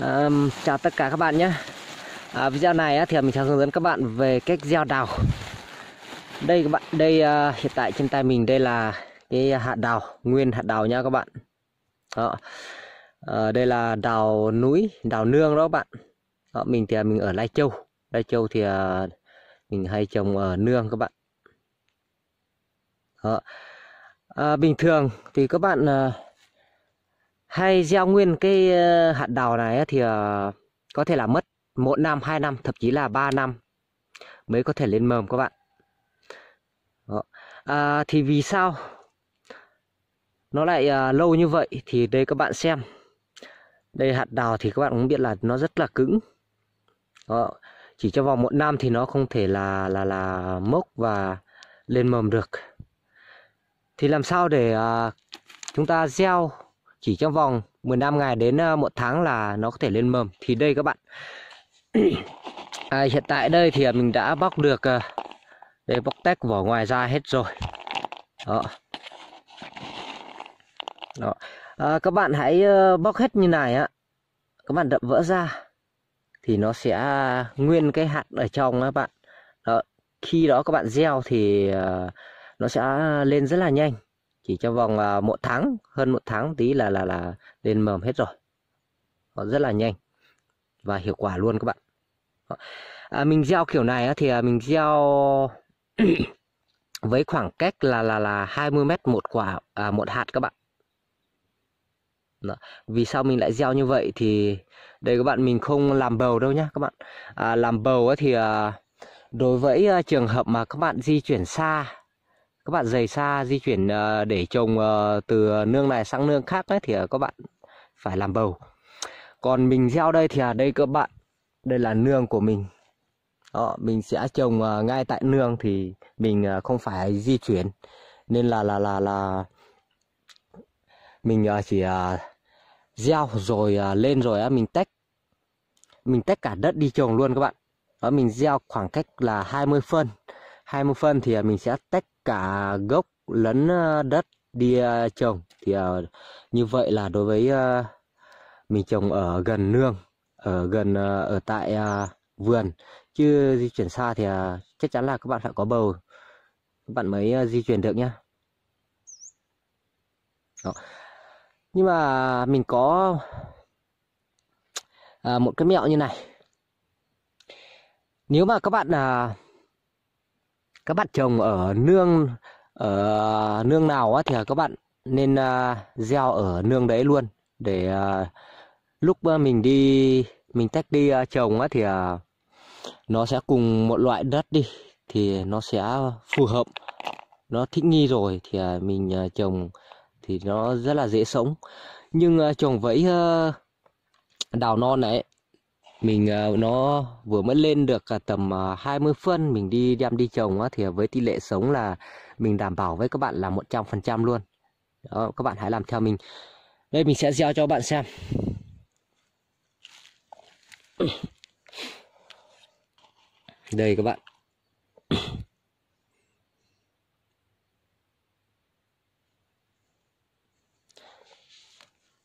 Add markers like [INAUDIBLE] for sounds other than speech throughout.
À, chào tất cả các bạn nhé à, Video này thì mình sẽ hướng dẫn các bạn về cách gieo đào Đây các bạn, đây à, hiện tại trên tay mình đây là cái hạt đào, nguyên hạt đào nha các bạn đó. À, Đây là đào núi, đào nương đó các bạn đó, Mình thì à, mình ở Lai Châu Lai Châu thì à, mình hay trồng ở nương các bạn đó. À, bình thường thì các bạn à, hay gieo nguyên cái ờ, hạt đào này thì ờ, có thể là mất một năm hai năm thậm chí là ba năm mới có thể lên mầm các bạn Đó. À, thì vì sao nó lại à, lâu như vậy thì đây các bạn xem đây hạt đào thì các bạn cũng biết là nó rất là cứng Đó. chỉ trong vòng một năm thì nó không thể là là là mốc và lên mầm được thì làm sao để à, chúng ta gieo chỉ trong vòng 15 ngày đến ờ, một tháng là nó có thể lên mầm thì đây các bạn [CLEARS THROAT] à, hiện tại đây thì ờ, mình đã bóc được ờ, đây bóc tách vỏ ngoài ra hết rồi đó đó à, các bạn hãy bóc hết như này á các bạn đập vỡ ra thì nó sẽ nguyên cái hạt ở trong các bạn đó khi đó các bạn gieo thì nó sẽ lên rất là nhanh chỉ trong vòng à, một tháng hơn một tháng tí là là là lên mầm hết rồi họ rất là nhanh và hiệu quả luôn các bạn à, mình gieo kiểu này thì à, mình gieo [CLEARS THROAT] với khoảng cách là là là 20 mét một quả à, một hạt các bạn đó. vì sao mình lại gieo như vậy thì đây các bạn mình không làm bầu đâu nhá các bạn à, làm bầu thì à, đối với à, trường hợp mà các bạn di chuyển xa các bạn rời xa di chuyển ờ, để trồng ờ, từ nương này sang nương khác ấy, thì ờ, các bạn phải làm bầu còn mình gieo đây thì ở à, đây các bạn đây là nương của mình đó, mình sẽ trồng ngay tại nương thì mình không phải di chuyển nên là là là là mình chỉ gieo rồi lên rồi mình tách mình tách cả đất đi trồng luôn các bạn đó mình gieo khoảng cách là 20 phân 20 phân thì mình sẽ tách cả gốc lấn ờ, đất đi ờ, trồng thì ờ, như vậy là đối với mình trồng ở gần nương ở gần ở tại vườn chứ di chuyển xa thì chắc chắn là các bạn phải có bầu các bạn mới di chuyển được nhá Đó. nhưng mà mình có à, một cái mẹo như này nếu mà các bạn là các bạn trồng ở nương ở nương nào á, thì các bạn nên à, gieo ở nương đấy luôn để à, lúc mình đi mình tách đi à, trồng á, thì nó sẽ cùng một loại đất đi thì nó sẽ phù hợp nó thích nghi rồi thì mình trồng thì nó rất là dễ sống nhưng trồng vẫy đào non này mình ờ, nó vừa mới lên được à, tầm 20 ờ, phân mình đi đem đi trồng thì với tỷ lệ sống là mình đảm bảo với các bạn là 100% luôn đó, các bạn hãy làm theo mình đây mình sẽ gieo cho bạn xem đây các bạn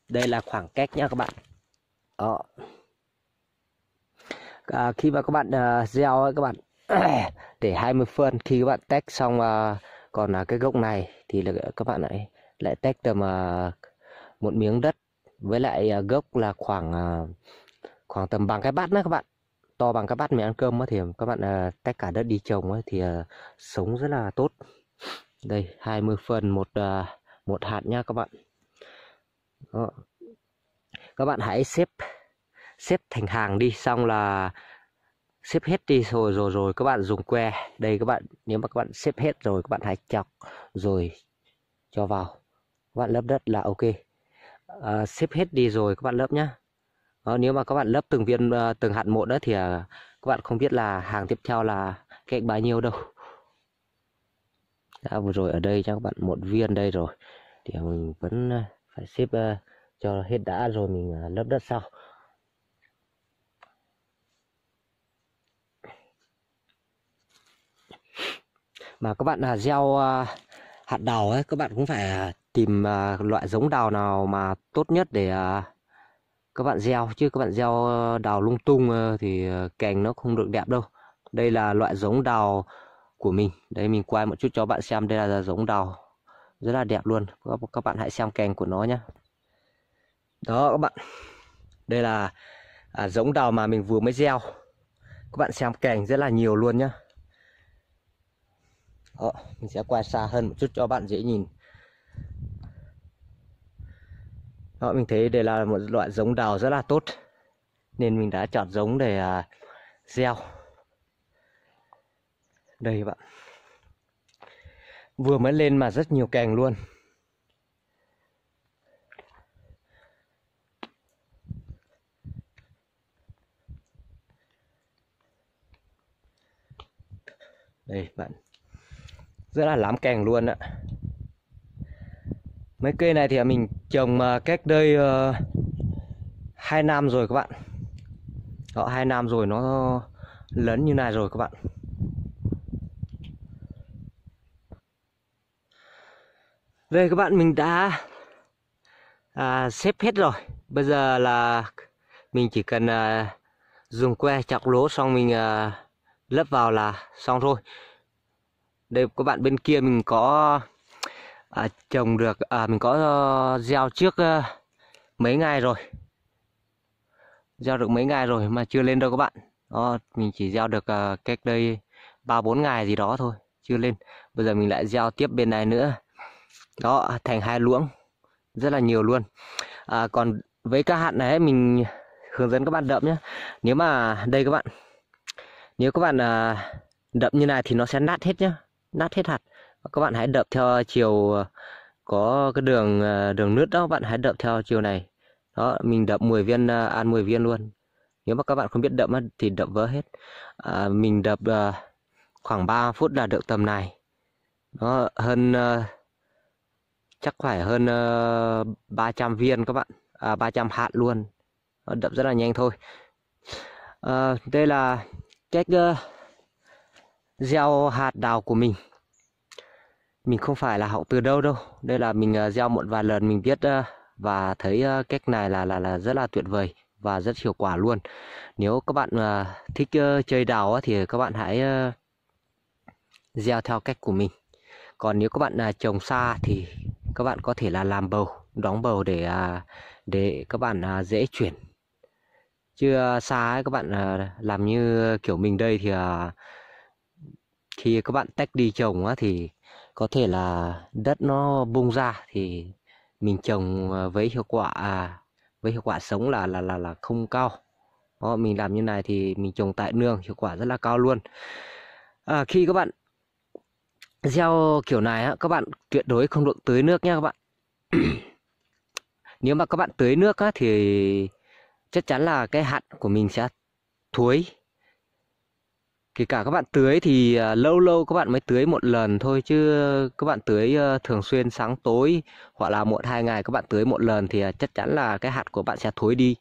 đây là khoảng cách nhá các bạn đó à, khi mà các bạn à, gieo các bạn [CLEARS THROAT] để 20 phân khi các bạn tách xong à, còn là cái gốc này thì là các bạn lại lại tách tầm à, một miếng đất với lại à, gốc là khoảng à, khoảng tầm bằng cái bát đó các bạn to bằng cái bát mình ăn cơm đó, thì các bạn à, tách cả đất đi trồng đó, thì à, sống rất là tốt đây 20 phân một à, một hạt nha các bạn đó. các bạn hãy xếp xếp thành hàng đi xong là xếp hết đi rồi rồi rồi các bạn dùng que đây các bạn nếu mà các bạn xếp hết rồi các bạn hãy chọc rồi cho vào các bạn lấp đất là ok à, xếp hết đi rồi các bạn lấp nhá à, nếu mà các bạn lấp từng viên ờ, từng hạt một đó thì uh, các bạn không biết là hàng tiếp theo là cạnh bao nhiêu đâu đã vừa rồi ở đây cho các bạn một viên đây rồi thì mình vẫn ờ, phải xếp uh, cho hết đã rồi mình lấp đất sau mà các bạn à, gieo à, hạt đào ấy các bạn cũng phải à, tìm à, loại giống đào nào mà tốt nhất để các bạn gieo chứ các bạn gieo ờ, đào lung tung ờ, thì ờ, cành nó không được đẹp đâu đây là loại giống đào của mình đây mình quay một chút cho bạn xem đây là giống đào rất là đẹp luôn các, bạn hãy xem cành của nó nhé đó các bạn đây là à, giống đào mà mình vừa mới gieo các bạn xem cành rất là nhiều luôn nhá đó, ờ, mình sẽ quay xa hơn một chút cho bạn dễ nhìn Đó, mình thấy đây là một loại giống đào rất là tốt nên mình đã chọn giống để à, gieo đây bạn vừa mới lên mà rất nhiều cành luôn đây bạn rất là lắm cành luôn ạ mấy cây này thì mình trồng cách đây uh, năm rồi các bạn Họ hai năm rồi nó lớn như này rồi các bạn đây các bạn mình đã à, xếp hết rồi bây giờ là mình chỉ cần à, dùng que chọc lỗ xong mình à, lấp vào là xong thôi đây các bạn bên kia mình có à, trồng được à, mình có ờ, gieo trước à, mấy ngày rồi gieo được mấy ngày rồi mà chưa lên đâu các bạn đó, mình chỉ gieo được à, cách đây ba bốn ngày gì đó thôi chưa lên bây giờ mình lại gieo tiếp bên này nữa đó thành hai luống rất là nhiều luôn à, còn với các hạn này mình hướng dẫn các bạn đậm nhé nếu mà đây các bạn nếu các bạn à, đậm như này thì nó sẽ nát hết nhé nát hết hạt các bạn hãy đập theo chiều ờ, có cái đường ờ, đường nước đó bạn hãy đập theo chiều này đó mình đập 10 viên ờ, ăn 10 viên luôn nếu mà các bạn không biết đậm thì đậm vỡ hết à, mình đập à, khoảng 3 phút là được tầm này nó hơn à, chắc phải hơn à, 300 viên các bạn à, 300 hạt luôn đập rất là nhanh thôi à, đây là cách uh, gieo hạt đào của mình mình không phải là học từ đâu đâu đây là mình à, gieo một vài lần mình biết à, và thấy à, cách này là là là rất là tuyệt vời và rất hiệu quả luôn nếu các bạn thích chơi đào thì các bạn hãy gieo theo cách của mình còn nếu các bạn trồng xa thì các bạn có thể là làm bầu đóng bầu để để các bạn dễ chuyển Chưa xa các bạn làm như kiểu mình đây thì khi các bạn tách đi trồng á, thì có thể là đất nó bung ra thì mình trồng à, với hiệu quả à, với hiệu quả sống là là là là không cao đó, mình làm như này thì mình trồng tại nương hiệu quả rất là cao luôn à, khi các bạn gieo kiểu này á, các bạn tuyệt đối không được tưới nước nha các bạn [CLEARS THROAT] nếu mà các bạn tưới nước á, thì chắc chắn là cái hạt của mình sẽ thối kể cả các bạn tưới thì ờ, lâu lâu các bạn mới tưới một lần thôi chứ các bạn tưới ờ, thường xuyên sáng tối hoặc là một hai ngày các bạn tưới một lần thì ờ, chắc chắn là cái hạt của bạn sẽ thối đi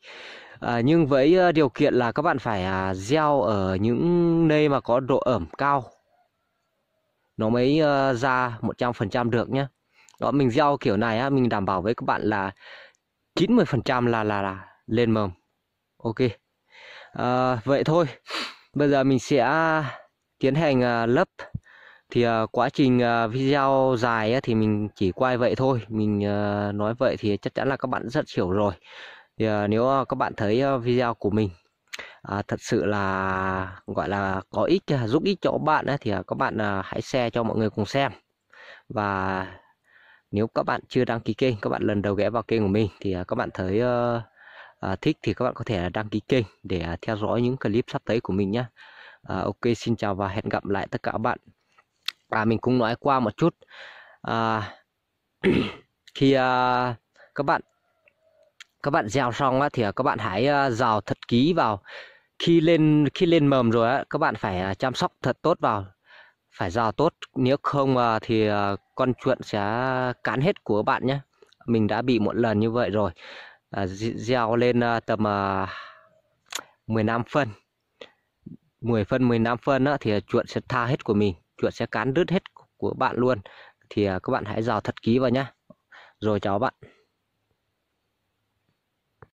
à, nhưng với điều kiện là các bạn phải à, gieo ở những nơi mà có độ ẩm cao nó mới ra một trăm phần trăm được nhé đó mình gieo kiểu này á mình đảm bảo với các bạn là 90% là là là lên mầm ok à, vậy thôi Bây giờ mình sẽ à, tiến hành à, lấp thì à, quá trình video dài thì mình chỉ quay vậy thôi mình nói vậy thì chắc chắn là các bạn rất hiểu rồi thì nếu các bạn thấy video của mình à, thật sự là gọi là có ích giúp ích cho các bạn ấy, thì các bạn hãy share cho mọi người cùng xem và nếu các bạn chưa đăng ký kênh các bạn lần đầu ghé vào kênh của mình thì các bạn thấy ờ, Ờ, thích thì các bạn có thể đăng ký kênh để à, theo dõi những clip sắp tới của mình nhé à, ờ, ok xin chào và hẹn gặp lại tất cả các bạn à, mình cũng nói qua một chút à, [CLEARS THROAT] khi à, các bạn các bạn gieo xong á, thì à, các bạn hãy à, rào thật kỹ vào khi lên khi lên mầm rồi á, các bạn phải chăm sóc thật tốt vào phải rào tốt nếu không thì con chuột sẽ cán hết của bạn nhé mình đã bị một lần như vậy rồi à, gieo lên à, tầm à, 15 phân 10 phân 15 phân á, thì à, chuột sẽ tha hết của mình chuột sẽ cán đứt hết của bạn luôn thì à, các bạn hãy rào thật kỹ vào nhá rồi chào bạn